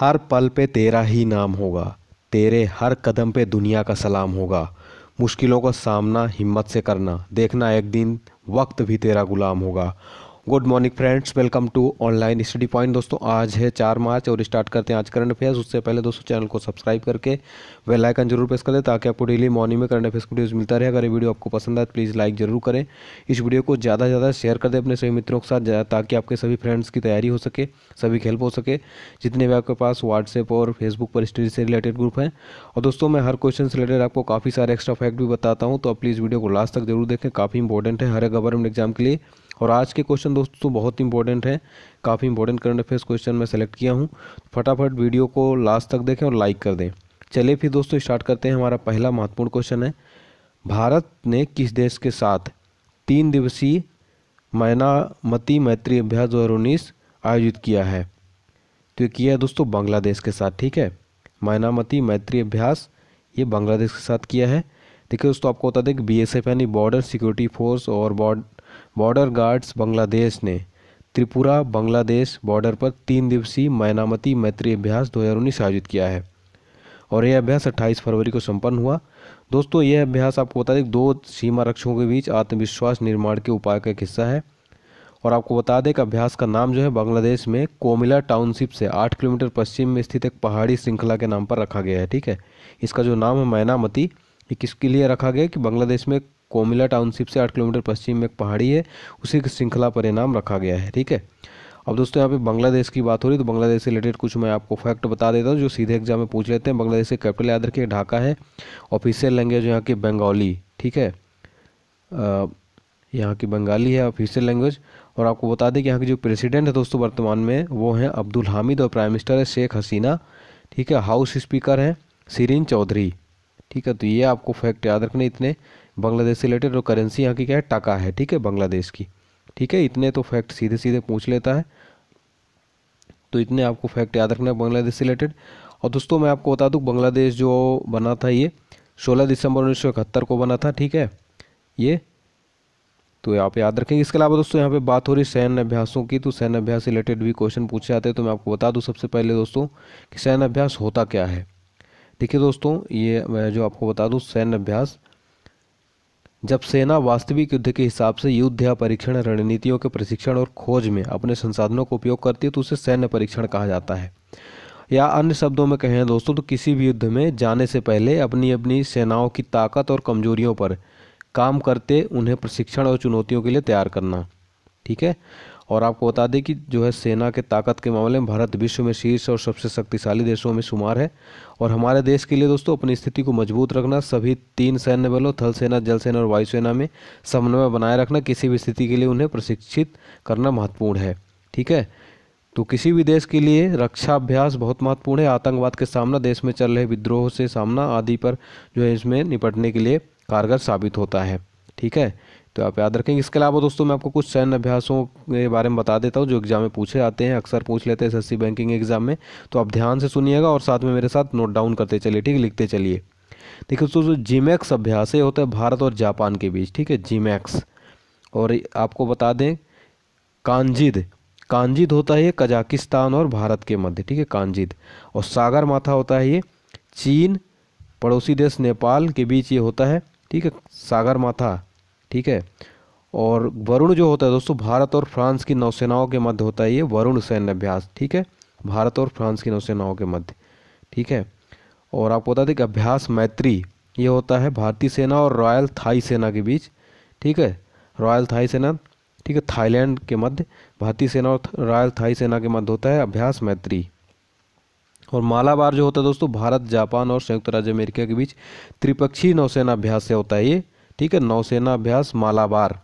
हर पल पे तेरा ही नाम होगा तेरे हर कदम पे दुनिया का सलाम होगा मुश्किलों का सामना हिम्मत से करना देखना एक दिन वक्त भी तेरा गुलाम होगा good morning friends welcome to online study point दोस्तों आज है चार मार्च और स्टार्ट करते हैं आज करंट अफेयर्स उससे पहले दोस्तों चैनल को सब्सक्राइब करके बेल आइकन जरूर प्रेस करें ताकि आपको डेली मॉर्निंग में करंट अफेयर्स को न्यूज़ मिलता रहे अगर ये वीडियो आपको पसंद आए तो प्लीज़ लाइक जरूर करें इस वीडियो को ज़्यादा से ज़्यादा शेयर कर दें अपने सभी मित्रों के साथ ताकि आपके सभी फ्रेंड्स की तैयारी हो सके सभी हेल्प हो सके जितने भी आपके पास व्हाट्सएप और फेसबुक पर स्टडी से रिलेटेड ग्रुप हैं और दोस्तों मैं हर क्वेश्चन से रिलेटेड आपको काफ़ी सारे एक्स्ट्रा फैक्ट भी बताता हूँ तो आप प्लीज़ वीडियो को लास्ट तक जरूर देखें काफ़ी इंपॉर्टेंट है हर गवर्नमेंट एग्जाम के लिए और आज के क्वेश्चन दोस्तों बहुत इंपॉर्टेंट हैं काफ़ी इंपॉर्टेंट करंट अफेयर्स क्वेश्चन मैं सेलेक्ट किया हूँ फटाफट वीडियो को लास्ट तक देखें और लाइक कर दें चलिए फिर दोस्तों स्टार्ट करते हैं हमारा पहला महत्वपूर्ण क्वेश्चन है भारत ने किस देश के साथ तीन दिवसीय मैनामती मैत्री अभ्यास दो आयोजित किया है तो ये किया है दोस्तों बांग्लादेश के साथ ठीक है मैनामती मैत्री अभ्यास ये बांग्लादेश के साथ किया है देखिए दोस्तों आपको बता दें कि बी एस एफ यानी बॉर्डर सिक्योरिटी फोर्स और बॉर्डर बॉर्डर गार्ड्स बांग्लादेश ने त्रिपुरा बांग्लादेश बॉर्डर पर तीन दिवसीय मैनामती मैत्री अभ्यास 2019 आयोजित किया है और यह अभ्यास 28 फरवरी को संपन्न हुआ दोस्तों यह अभ्यास आपको बता दें दो सीमा रक्षकों के बीच आत्मविश्वास निर्माण के उपाय का एक हिस्सा है और आपको बता दें कि अभ्यास का नाम जो है बांग्लादेश में कोमिला टाउनशिप से आठ किलोमीटर पश्चिम में स्थित एक पहाड़ी श्रृंखला के नाम पर रखा गया है ठीक है इसका जो नाम है मैनामती किसके लिए रखा गया कि बांग्लादेश में कोमिला टाउनशिप से आठ किलोमीटर पश्चिम में एक पहाड़ी है उसी की श्रृंखला पर यह नाम रखा गया है ठीक है अब दोस्तों यहाँ पे बांग्लादेश की बात हो रही है तो बांग्लादेश से रिलेटेड कुछ मैं आपको फैक्ट बता देता हूँ जो सीधे एग्जाम में पूछ लेते हैं बांग्लादेश के कैपिटल याद रखिए ढाका है ऑफिशियल लैंग्वेज यहाँ की बंगाली ठीक है यहाँ की बंगाली है ऑफिशियल लैंग्वेज और आपको बता दें कि यहाँ के जो प्रेसिडेंट है दोस्तों वर्तमान में वो हैं अब्दुल हामिद और प्राइम मिनिस्टर है शेख हसीना ठीक है हाउस स्पीकर हैं सीरीन चौधरी ठीक है तो ये आपको फैक्ट याद रखने इतने बांग्लादेश से रिलेटेड और करेंसी यहाँ की क्या है टका है ठीक है बांग्लादेश की ठीक है इतने तो फैक्ट सीधे सीधे पूछ लेता है तो इतने आपको फैक्ट याद रखना है बांग्लादेश से रिलेटेड और दोस्तों मैं आपको बता दूँ बांग्लादेश जो बना था ये सोलह दिसंबर उन्नीस को बना था ठीक है ये तो आप याद रखेंगे इसके अलावा दोस्तों यहाँ पे बात हो रही सैन्य अभ्यासों की तो सैन्य अभ्यास रिलेटेड भी क्वेश्चन पूछे जाते हैं तो मैं आपको बता दूँ सबसे पहले दोस्तों कि सैन्य अभ्यास होता क्या है देखिए दोस्तों ये मैं जो आपको बता दूँ सैन्य अभ्यास जब सेना वास्तविक युद्ध के हिसाब से युद्ध या परीक्षण रणनीतियों के प्रशिक्षण और खोज में अपने संसाधनों का उपयोग करती है तो उसे सैन्य परीक्षण कहा जाता है या अन्य शब्दों में कहें दोस्तों तो किसी भी युद्ध में जाने से पहले अपनी अपनी सेनाओं की ताकत और कमजोरियों पर काम करते उन्हें प्रशिक्षण और चुनौतियों के लिए तैयार करना ठीक है और आपको बता दें कि जो है सेना के ताकत के मामले में भारत विश्व में शीर्ष और सबसे शक्तिशाली देशों में शुमार है और हमारे देश के लिए दोस्तों अपनी स्थिति को मजबूत रखना सभी तीन सैन्य बलों थल सेना जल सेना और वायुसेना में समन्वय बनाए रखना किसी भी स्थिति के लिए उन्हें प्रशिक्षित करना महत्वपूर्ण है ठीक है तो किसी भी देश के लिए रक्षा अभ्यास बहुत महत्वपूर्ण है आतंकवाद के सामना देश में चल रहे विद्रोह से सामना आदि पर जो है इसमें निपटने के लिए कारगर साबित होता है ठीक है तो आप याद रखेंगे इसके अलावा दोस्तों मैं आपको कुछ सैन्य अभ्यासों के बारे में बता देता हूँ जो एग्जाम में पूछे आते हैं अक्सर पूछ लेते हैं एस बैंकिंग एग्जाम में तो आप ध्यान से सुनिएगा और साथ में मेरे साथ नोट डाउन करते चलिए ठीक लिखते चलिए देखिए दोस्तों जो जीमैक्स अभ्यास ये होता है भारत और जापान के बीच ठीक है जीमैक्स और आपको बता दें कांजिद कांजिद होता है ये कजाकिस्तान और भारत के मध्य ठीक है कांजिद और सागर माथा होता है ये चीन पड़ोसी देश नेपाल के बीच ये होता है ठीक है सागर माथा ठीक है और वरुण जो होता है दोस्तों भारत और फ्रांस की नौसेनाओं के मध्य होता है ये वरुण सैन्य अभ्यास ठीक है भारत और फ्रांस की नौसेनाओं के मध्य ठीक है और आपको बता दें कि अभ्यास मैत्री ये होता है भारतीय सेना और रॉयल थाई सेना के बीच ठीक है रॉयल थाई सेना ठीक है थाईलैंड के मध्य भारतीय सेना और रॉयल थाई सेना के मध्य होता है अभ्यास मैत्री और मालाबार जो होता है दोस्तों भारत जापान और संयुक्त राज्य अमेरिका के बीच त्रिपक्षीय नौसेना अभ्यास से होता है ये ठीक है नौसेना अभ्यास मालाबार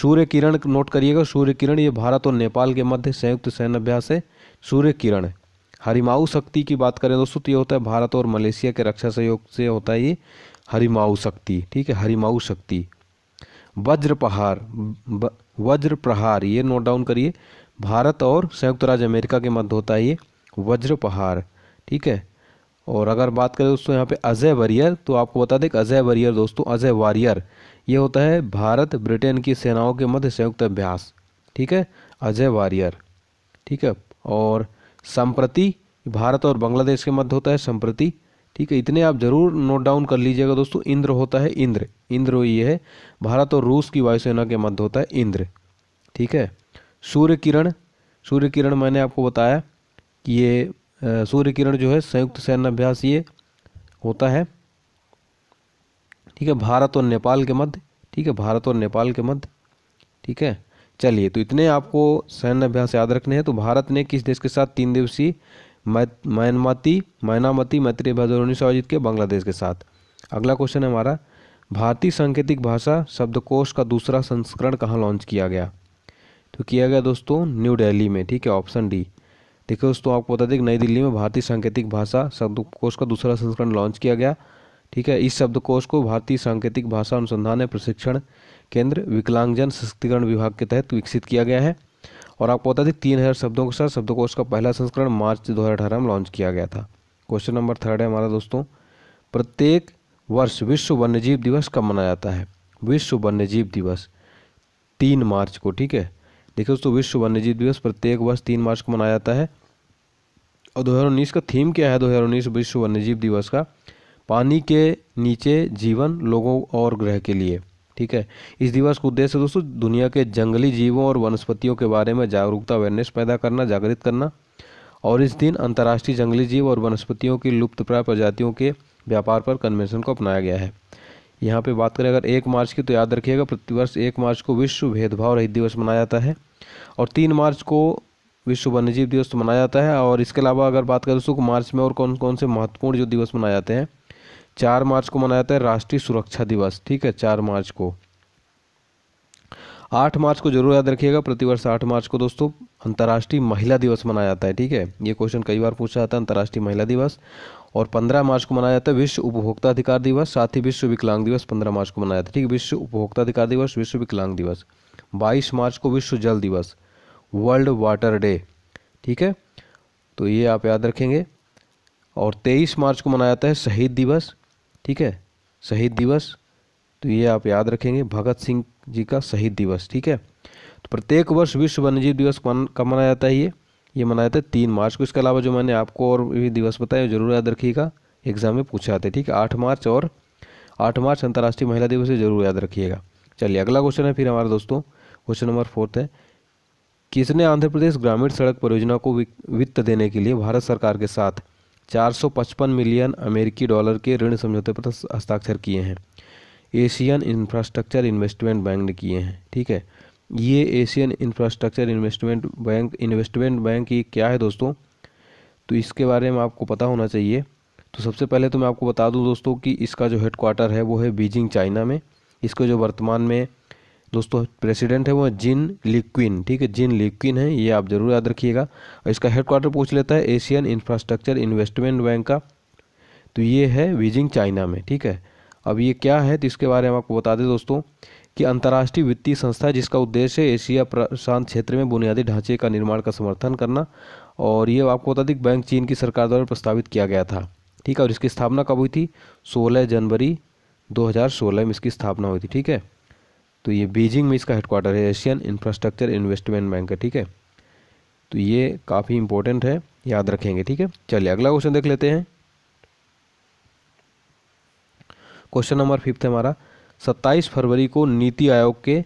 सूर्य किरण नोट करिएगा सूर्य किरण ये भारत और नेपाल के मध्य संयुक्त सैन्य अभ्यास है सूर्य किरण हरिमाऊ शक्ति की बात करें दोस्तों तो ये होता है भारत और मलेशिया के रक्षा सहयोग से होता है ये हरिमाऊ शक्ति ठीक है हरिमाऊ शक्ति वज्र प्रहार वज्र प्रहार ये नोट डाउन करिए भारत और संयुक्त राज्य अमेरिका के मध्य होता है ये वज्र प्रहार ठीक है और अगर बात करें दोस्तों यहाँ पे अजय वरियर तो आपको बता दें कि अजय वरियर दोस्तों अजय वारियर ये होता है भारत ब्रिटेन की सेनाओं के मध्य संयुक्त अभ्यास ठीक है अजय वारियर ठीक है और संप्रति भारत और बांग्लादेश के मध्य होता है संप्रति ठीक है इतने आप जरूर नोट डाउन कर लीजिएगा दोस्तों इंद्र होता है इंद्र इंद्र ये है भारत और रूस की वायुसेना के मध्य होता है इंद्र ठीक है सूर्य किरण सूर्य किरण मैंने आपको बताया कि ये सूर्य किरण जो है संयुक्त अभ्यास ये होता है ठीक है भारत और नेपाल के मध्य ठीक है भारत और नेपाल के मध्य ठीक है चलिए तो इतने आपको अभ्यास याद रखने हैं तो भारत ने किस देश के साथ तीन दिवसीय मैनमाती मैनामती मैत्री अभ्यास उन्नीस आयोजित किया बांग्लादेश के साथ अगला क्वेश्चन है हमारा भारतीय सांकेतिक भाषा शब्दकोश का दूसरा संस्करण कहाँ लॉन्च किया गया तो किया गया दोस्तों न्यू दिल्ली में ठीक है ऑप्शन डी देखिए दोस्तों आपको बता दें कि नई दिल्ली में भारतीय सांकेतिक भाषा शब्दकोश का दूसरा संस्करण लॉन्च किया गया ठीक है इस शब्दकोश को भारतीय सांकेतिक भाषा अनुसंधान एवं प्रशिक्षण केंद्र विकलांगजन सशक्तिकरण विभाग के तहत विकसित किया गया है और आपको बता दें तीन हज़ार शब्दों के साथ शब्दकोश का पहला संस्करण मार्च दो में लॉन्च किया गया था क्वेश्चन नंबर थर्ड है हमारा दोस्तों प्रत्येक वर्ष विश्व वन्यजीव दिवस कब मनाया जाता है विश्व वन्यजीव दिवस तीन मार्च को ठीक है देखिए दोस्तों विश्व वन्यजीव दिवस प्रत्येक वर्ष तीन मार्च को मनाया जाता है और उन्नीस का थीम क्या है उन्नीस विश्व वन्यजीव दिवस का पानी के नीचे जीवन लोगों और ग्रह के लिए ठीक है इस दिवस का उद्देश्य दोस्तों दुनिया के जंगली जीवों और वनस्पतियों के बारे में जागरूकता अवेयरनेस पैदा करना जागृत करना और इस दिन अंतर्राष्ट्रीय जंगली जीव और वनस्पतियों की लुप्त प्राय प्रजातियों के व्यापार पर कन्वेंशन को अपनाया गया है यहाँ पे बात करें अगर एक मार्च की तो याद रखिएगा प्रतिवर्ष एक मार्च को विश्व भेदभाव रहित दिवस मनाया जाता है और तीन मार्च को विश्व वन्यजीव दिवस मनाया जाता है और इसके अलावा अगर बात करें दोस्तों मार्च में और कौन कौन से महत्वपूर्ण जो दिवस मनाए जाते हैं चार मार्च को मनाया जाता है राष्ट्रीय सुरक्षा दिवस ठीक है चार मार्च को आठ मार्च को जरूर याद रखिएगा प्रतिवर्ष आठ मार्च को दोस्तों अंतर्राष्ट्रीय महिला दिवस मनाया जाता है ठीक है ये क्वेश्चन कई बार पूछा जाता है अंतर्राष्ट्रीय महिला दिवस और पंद्रह मार्च को मनाया जाता है विश्व उपभोक्ता अधिकार दिवस साथ ही विश्व विकलांग दिवस पंद्रह मार्च को मनाया जाता है ठीक है विश्व उपभोक्ता अधिकार दिवस विश्व विकलांग दिवस 22 मार्च को विश्व जल दिवस वर्ल्ड वाटर डे ठीक है तो ये आप याद रखेंगे और 23 मार्च को मनाया जाता है शहीद दिवस ठीक है शहीद दिवस तो ये आप याद रखेंगे भगत सिंह जी का शहीद दिवस ठीक है तो प्रत्येक वर्ष विश्व वन्यजीव दिवस कब मनाया जाता है ये ये मनाया जाता है तीन मार्च को इसके अलावा जो मैंने आपको और भी दिवस बताए जरूर याद रखिएगा एग्जाम में पूछा आते ठीक है आठ मार्च और आठ मार्च अंतर्राष्ट्रीय महिला दिवस जरूर याद रखिएगा चलिए अगला क्वेश्चन है फिर हमारे दोस्तों क्वेश्चन नंबर फोर्थ है किसने आंध्र प्रदेश ग्रामीण सड़क परियोजना को वित्त देने के लिए भारत सरकार के साथ 455 मिलियन अमेरिकी डॉलर के ऋण समझौते पर हस्ताक्षर किए हैं एशियन इंफ्रास्ट्रक्चर इन्वेस्टमेंट बैंक ने किए हैं ठीक है ये Asian infrastructure investment bank investment bank ये क्या है दोस्तों तो इसके बारे में आपको पता होना चाहिए तो सबसे पहले तो मैं आपको बता दूं दोस्तों कि इसका जो हेडक्वार्टर है वो है बीजिंग चाइना में इसको जो वर्तमान में दोस्तों प्रेसिडेंट है वो जिन लिक्विन ठीक है जिन लिक्विन है ये आप जरूर याद रखिएगा और इसका हेडक्वार्टर पूछ लेता है एशियन इंफ्रास्ट्रक्चर इन्वेस्टमेंट बैंक का तो ये है बीजिंग चाइना में ठीक है अब ये क्या है तो इसके बारे में आपको बता दें दोस्तों कि अंतर्राष्ट्रीय वित्तीय संस्था जिसका उद्देश्य एशिया प्रशांत क्षेत्र में बुनियादी ढांचे का निर्माण का समर्थन करना और ये आपको बता दें बैंक चीन की सरकार द्वारा प्रस्तावित किया गया था ठीक है और इसकी स्थापना कब हुई थी सोलह जनवरी 2016 में इसकी स्थापना हुई थी ठीक है तो ये बीजिंग में इसका हेडक्वार्टर है एशियन इंफ्रास्ट्रक्चर इन्वेस्टमेंट बैंक है ठीक है तो ये काफ़ी इंपॉर्टेंट है याद रखेंगे ठीक है चलिए अगला क्वेश्चन देख लेते हैं क्वेश्चन नंबर फिफ्थ है हमारा सत्ताईस फरवरी को नीति आयोग के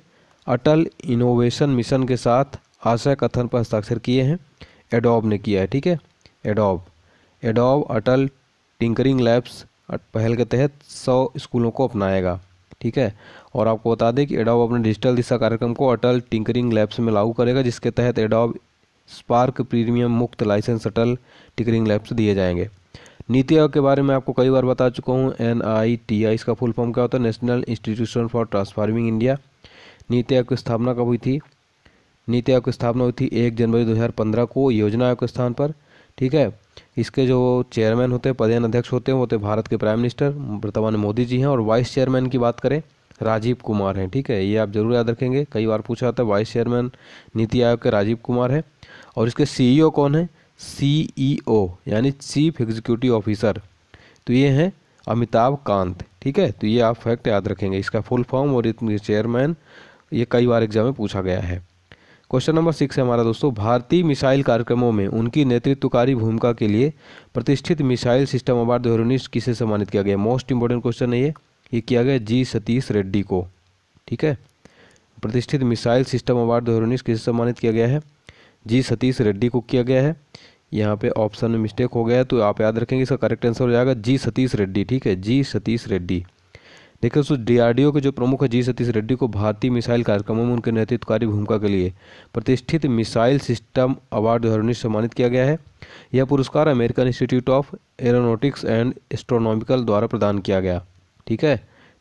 अटल इनोवेशन मिशन के साथ आशय कथन पर हस्ताक्षर किए हैं एडोब ने किया है ठीक है Adobe Adobe Atal tinkering labs पहल के तहत सौ स्कूलों को अपनाएगा ठीक है और आपको बता दें कि एडोब अपने डिजिटल दिशा कार्यक्रम को अटल टिंकरिंग लैब्स में लागू करेगा जिसके तहत एडोब स्पार्क प्रीमियम मुक्त लाइसेंस अटल टिंकरिंग लैब्स दिए जाएंगे नीति आयोग के बारे में आपको कई बार बता चुका हूँ एन आई टी आई इसका फुल फॉर्म क्या होता है national institution for transforming India NITI Aayog की स्थापना कब हुई थी नीति आयोग की स्थापना हुई थी एक जनवरी 2015 को योजना आयोग के स्थान पर ठीक है इसके जो चेयरमैन होते हैं प्रधान अध्यक्ष होते हैं वो थे भारत के प्राइम मिनिस्टर वर्तमान मोदी जी हैं और वाइस चेयरमैन की बात करें राजीव कुमार हैं ठीक है ये आप जरूर याद रखेंगे कई बार पूछा जाता है वाइस चेयरमैन नीति आयोग के राजीव कुमार हैं और इसके सीईओ कौन है सीईओ e यानी चीफ एग्जीक्यूटिव ऑफिसर तो ये हैं अमिताभ कांत ठीक है तो ये आप फैक्ट याद रखेंगे इसका फुल फॉर्म और चेयरमैन ये कई बार एग्जाम में पूछा गया है क्वेश्चन नंबर सिक्स है हमारा दोस्तों भारतीय मिसाइल कार्यक्रमों में उनकी नेतृत्वकारी भूमिका के लिए प्रतिष्ठित मिसाइल सिस्टम अवार्ड दो किसे सम्मानित किया गया मोस्ट इंपॉर्टेंट क्वेश्चन है ये ये किया गया जी सतीश रेड्डी को ठीक है प्रतिष्ठित मिसाइल सिस्टम अवार्ड दो किसे सम्मानित किया गया है जी सतीश रेड्डी को किया गया है यहाँ पे ऑप्शन में मिस्टेक हो गया है तो आप याद रखेंगे इसका करेक्ट आंसर हो जाएगा जी सतीश रेड्डी ठीक है जी सतीश रेड्डी देखिए उस डीआरडीओ के जो प्रमुख है जी सतीश रेड्डी को भारतीय मिसाइल कार्यक्रमों में उनके नेतृत्वकारी भूमिका के लिए प्रतिष्ठित मिसाइल सिस्टम अवार्ड दो सम्मानित किया गया है यह पुरस्कार American institute of aeronautics and astronomical द्वारा प्रदान किया गया ठीक है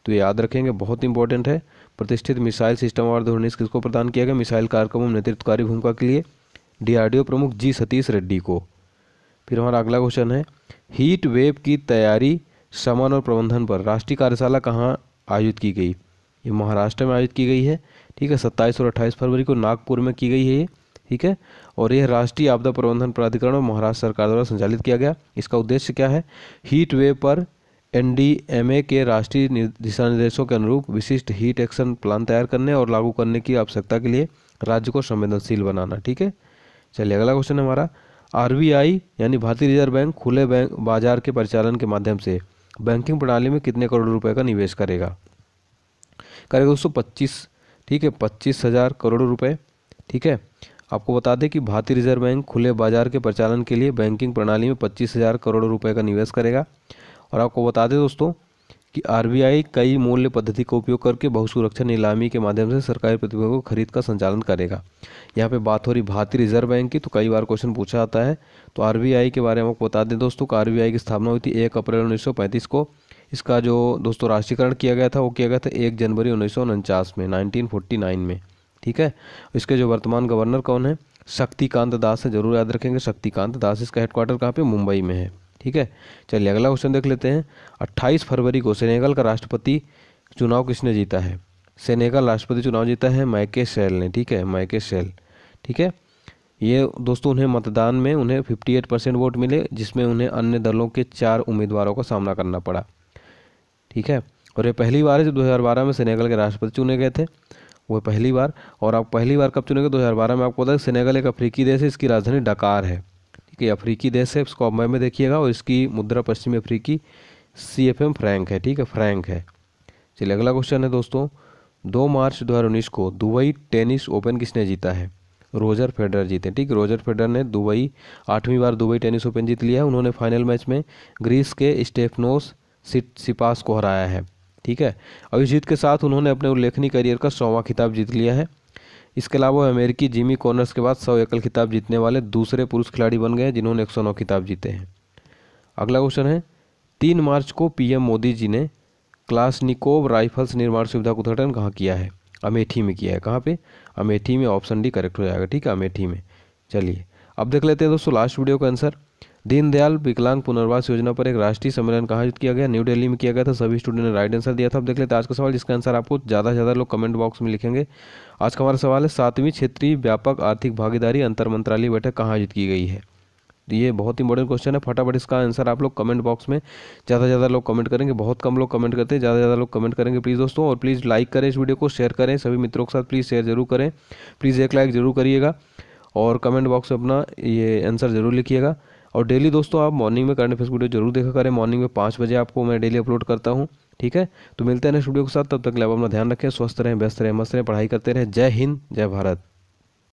तो याद रखेंगे बहुत इंपॉर्टेंट है प्रतिष्ठित मिसाइल सिस्टम अवार्ड दो किसको प्रदान किया गया मिसाइल कार्यक्रमों में नेतृत्वकारी भूमिका के लिए डीआरडीओ प्रमुख जी सतीश रेड्डी को फिर हमारा अगला क्वेश्चन है हीट वेव की तैयारी समान और प्रबंधन पर राष्ट्रीय कार्यशाला कहाँ आयोजित की गई ये महाराष्ट्र में आयोजित की गई है ठीक है सत्ताईस और अट्ठाईस फरवरी को नागपुर में की गई है ये ठीक है और यह राष्ट्रीय आपदा प्रबंधन प्राधिकरण और महाराष्ट्र सरकार द्वारा संचालित किया गया इसका उद्देश्य क्या है हीट वेव पर एन के राष्ट्रीय दिशा निर्देशों के अनुरूप विशिष्ट हीट एक्शन प्लान तैयार करने और लागू करने की आवश्यकता के लिए राज्य को संवेदनशील बनाना ठीक है चलिए अगला क्वेश्चन हमारा आर यानी भारतीय रिजर्व बैंक खुले बैंक बाजार के परिचालन के माध्यम से बैंकिंग प्रणाली में कितने करोड़ रुपए का निवेश करेगा करेगा दोस्तों पच्चीस ठीक है पच्चीस हज़ार करोड़ रुपए ठीक है आपको बता दें कि भारतीय रिजर्व बैंक खुले बाजार के प्रचालन के लिए बैंकिंग प्रणाली में पच्चीस हज़ार करोड़ रुपए का निवेश करेगा और आपको बता दें दोस्तों कि आरबीआई कई मूल्य पद्धति का उपयोग करके बहुसुरक्षा नीलामी के माध्यम से सरकारी प्रतिभूतियों को खरीद का संचालन करेगा यहाँ पे बात हो रही भारतीय रिजर्व बैंक की तो कई बार क्वेश्चन पूछा जाता है तो आर के बारे में आपको बता दें दोस्तों आर की स्थापना हुई थी एक अप्रैल उन्नीस को इसका जो दोस्तों राष्ट्रीयकरण किया गया था वो किया गया था एक जनवरी उन्नीस में नाइनटीन में ठीक है इसके जो वर्तमान गवर्नर कौन है शक्तिकांत दास है जरूर याद रखेंगे शक्तिकांत दास इसका हेडक्वार्टर कहाँ पे मुंबई में है ठीक है चलिए अगला क्वेश्चन देख लेते हैं 28 फरवरी को सेनेगल का राष्ट्रपति चुनाव किसने जीता है सेनेगल राष्ट्रपति चुनाव जीता है माइके सेल ने ठीक है माइके सेल ठीक है ये दोस्तों उन्हें मतदान में उन्हें 58 परसेंट वोट मिले जिसमें उन्हें अन्य दलों के चार उम्मीदवारों का सामना करना पड़ा ठीक है और ये पहली बार है जो 2012 में सेनेगल के राष्ट्रपति चुने गए थे वो पहली बार और आप पहली बार कब चुने गए दो में आपको पता है सेनेगल एक अफ्रीकी देश है इसकी राजधानी डकार है ठीक है अफ्रीकी देश है इसको अम्बे में देखिएगा और इसकी मुद्रा पश्चिमी अफ्रीकी सी एफ एम फ्रैंक है ठीक है फ्रैंक है चलिए अगला क्वेश्चन है दोस्तों दो मार्च दो हज़ार उन्नीस को दुबई टेनिस ओपन किसने जीता है रोजर फेडरर जीते ठीक रोजर फेडरर ने दुबई आठवीं बार दुबई टेनिस ओपन जीत लिया है उन्होंने फाइनल मैच में ग्रीस के स्टेफनोस सिपास को हराया है ठीक है और इस जीत के साथ उन्होंने अपने उल्लेखनीय करियर का सौवा खिताब जीत लिया है इसके अलावा वह अमेरिकी जिमी कॉर्नर्स के बाद सौ एकल खिताब जीतने वाले दूसरे पुरुष खिलाड़ी बन गए जिन्होंने नौ खिताब जीते हैं अगला क्वेश्चन है तीन मार्च को पीएम मोदी जी ने क्लासनिकोव राइफल्स निर्माण सुविधा का उद्घाटन कहाँ किया है अमेठी में किया है कहाँ पे अमेठी में ऑप्शन डी करेक्ट हो जाएगा ठीक है अमेठी में चलिए अब देख लेते हैं दोस्तों लास्ट वीडियो का आंसर दीनदयाल विकलांग पुनर्वास योजना पर एक राष्ट्रीय सम्मेलन का आयोजित किया गया न्यू दिल्ली में किया गया था सभी स्टूडेंट ने राइट आंसर दिया था अब देख लेते आज का सवाल जिसका आंसर आपको ज़्यादा से ज़्यादा लोग कमेंट बॉक्स में लिखेंगे आज का हमारा सवाल है सातवीं क्षेत्रीय व्यापक आर्थिक भागीदारी अंतर मंत्रालय बैठक कहाँ आयोजित की गई है तो ये बहुत ही इंपॉर्टेंट क्वेश्चन है फटाफट इसका आंसर आप लोग कमेंट बॉक्स में ज़्यादा से ज़्यादा लोग कमेंट करेंगे बहुत कम लोग कमेंट करते हैं ज़्यादा से ज़्यादा लोग कमेंट करेंगे प्लीज़ दोस्तों और प्लीज़ लाइक करें इस वीडियो को शेयर करें सभी मित्रों के साथ प्लीज़ शेयर जरूर करें प्लीज़ एक लाइक ज़रूर करिएगा और कमेंट बॉक्स में अपना ये आंसर ज़रूर लिखिएगा और डेली दोस्तों आप मॉर्निंग में करंट अफेयर्स वीडियो जरूर देखा करें मॉर्निंग में पाँच बजे आपको मैं डेली अपलोड करता हूँ ठीक है तो मिलते हैं नेक्स्ट वीडियो के साथ तब तक लाभ अपना ध्यान रखें स्वस्थ रहें व्यस्त रहें मस्त रहें पढ़ाई करते रहें जय हिंद जय भारत